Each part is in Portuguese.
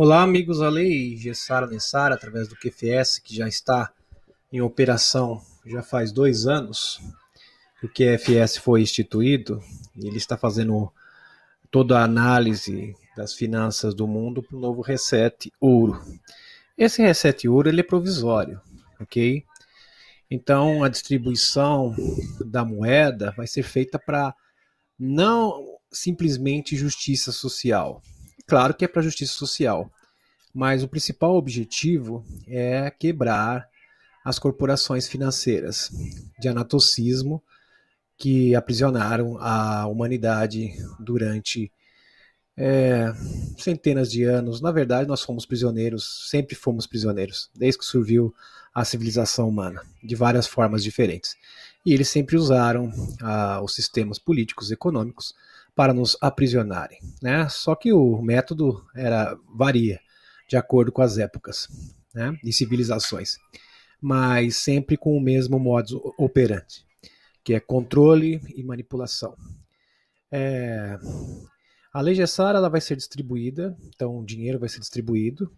Olá, amigos da lei Gessara Nessara, através do QFS, que já está em operação já faz dois anos. O QFS foi instituído e ele está fazendo toda a análise das finanças do mundo para o novo reset ouro. Esse reset ouro ele é provisório, ok? Então a distribuição da moeda vai ser feita para não simplesmente justiça social, claro que é para justiça social, mas o principal objetivo é quebrar as corporações financeiras de anatocismo que aprisionaram a humanidade durante é, centenas de anos. Na verdade, nós fomos prisioneiros, sempre fomos prisioneiros, desde que surgiu a civilização humana, de várias formas diferentes. E eles sempre usaram ah, os sistemas políticos e econômicos para nos aprisionarem. Né? Só que o método era varia de acordo com as épocas né? e civilizações, mas sempre com o mesmo modus operandi, que é controle e manipulação. É... A lei Gessara ela vai ser distribuída, então o dinheiro vai ser distribuído.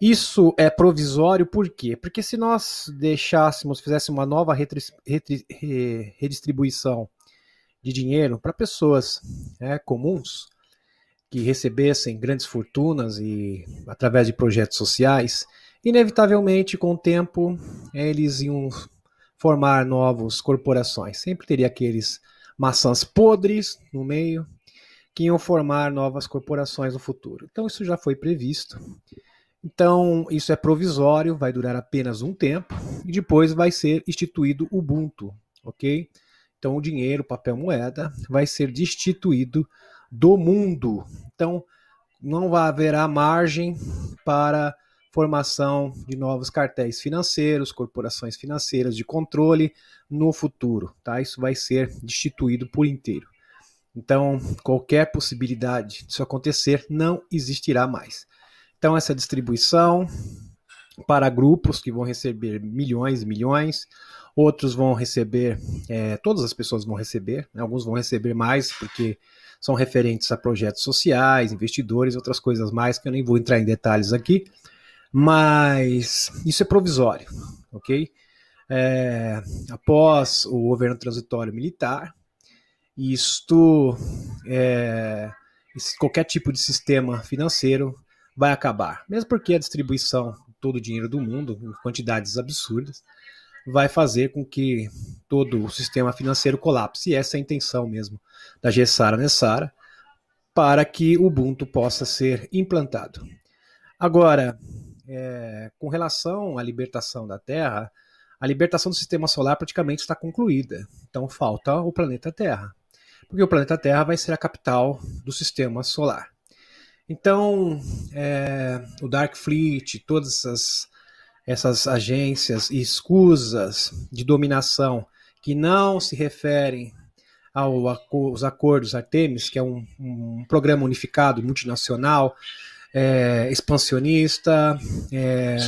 Isso é provisório por quê? Porque se nós deixássemos, fizéssemos uma nova retri... Retri... redistribuição de dinheiro para pessoas né, comuns que recebessem grandes fortunas e através de projetos sociais, inevitavelmente com o tempo eles iam formar novas corporações. Sempre teria aqueles maçãs podres no meio que iam formar novas corporações no futuro. Então isso já foi previsto. Então isso é provisório, vai durar apenas um tempo e depois vai ser instituído o Ubuntu, ok? Então, o dinheiro, papel, moeda, vai ser destituído do mundo. Então, não haverá margem para formação de novos cartéis financeiros, corporações financeiras de controle no futuro, tá? Isso vai ser destituído por inteiro. Então, qualquer possibilidade disso acontecer não existirá mais. Então, essa distribuição para grupos que vão receber milhões e milhões, outros vão receber, é, todas as pessoas vão receber, né? alguns vão receber mais porque são referentes a projetos sociais, investidores, outras coisas mais que eu nem vou entrar em detalhes aqui, mas isso é provisório, ok? É, após o governo transitório militar, isto, é, qualquer tipo de sistema financeiro vai acabar, mesmo porque a distribuição todo o dinheiro do mundo, em quantidades absurdas, vai fazer com que todo o sistema financeiro colapse. E essa é a intenção mesmo da Gessara Nessara, para que o Ubuntu possa ser implantado. Agora, é, com relação à libertação da Terra, a libertação do sistema solar praticamente está concluída. Então falta o planeta Terra. Porque o planeta Terra vai ser a capital do sistema solar. Então, é, o Dark Fleet, todas essas, essas agências e escusas de dominação que não se referem aos acordos Artemis, que é um, um programa unificado multinacional, é, expansionista, é,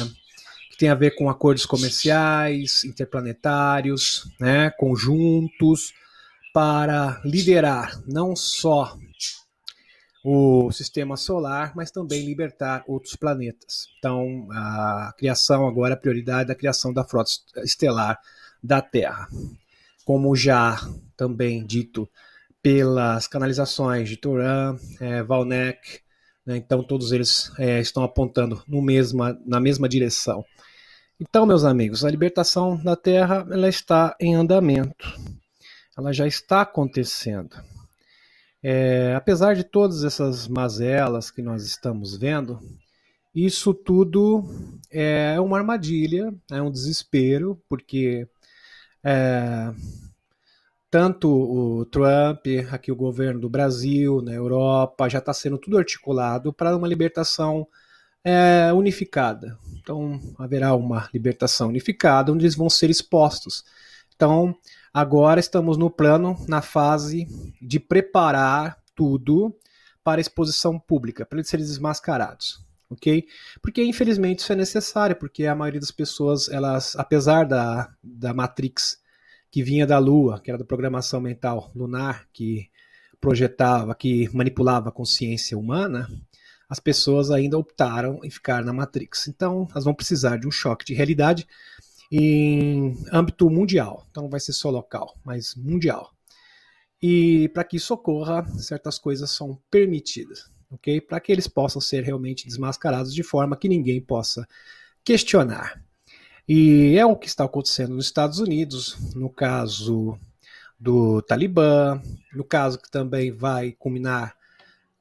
que tem a ver com acordos comerciais, interplanetários, né, conjuntos, para liderar não só o sistema solar, mas também libertar outros planetas. Então, a criação agora, a prioridade é a criação da frota estelar da Terra. Como já também dito pelas canalizações de Turan, é, Valnec, né, então todos eles é, estão apontando no mesma, na mesma direção. Então, meus amigos, a libertação da Terra ela está em andamento. Ela já está acontecendo. É, apesar de todas essas mazelas que nós estamos vendo, isso tudo é uma armadilha, é um desespero, porque é, tanto o Trump, aqui o governo do Brasil, na Europa, já está sendo tudo articulado para uma libertação é, unificada. Então haverá uma libertação unificada onde eles vão ser expostos. Então Agora estamos no plano, na fase de preparar tudo para exposição pública, para eles serem desmascarados, ok? Porque infelizmente isso é necessário, porque a maioria das pessoas, elas, apesar da, da Matrix que vinha da Lua, que era da programação mental lunar, que projetava, que manipulava a consciência humana, as pessoas ainda optaram em ficar na Matrix. Então, elas vão precisar de um choque de realidade em âmbito mundial, então não vai ser só local, mas mundial. E para que isso ocorra, certas coisas são permitidas, ok? Para que eles possam ser realmente desmascarados de forma que ninguém possa questionar. E é o que está acontecendo nos Estados Unidos, no caso do Talibã, no caso que também vai culminar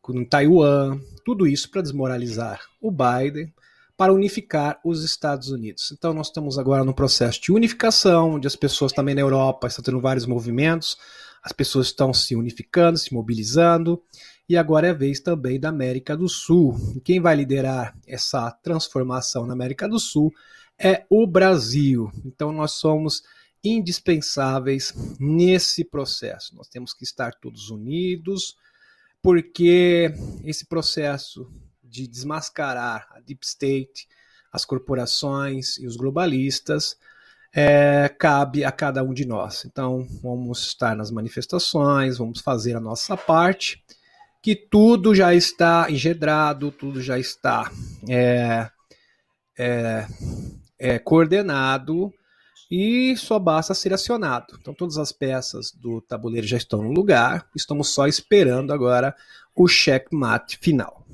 com Taiwan, tudo isso para desmoralizar o Biden, para unificar os Estados Unidos. Então, nós estamos agora no processo de unificação, onde as pessoas também na Europa estão tendo vários movimentos, as pessoas estão se unificando, se mobilizando, e agora é vez também da América do Sul. E quem vai liderar essa transformação na América do Sul é o Brasil. Então, nós somos indispensáveis nesse processo. Nós temos que estar todos unidos, porque esse processo de desmascarar a deep state, as corporações e os globalistas é, cabe a cada um de nós. Então, vamos estar nas manifestações, vamos fazer a nossa parte, que tudo já está engendrado, tudo já está é, é, é, coordenado e só basta ser acionado. Então, todas as peças do tabuleiro já estão no lugar, estamos só esperando agora o checkmate final.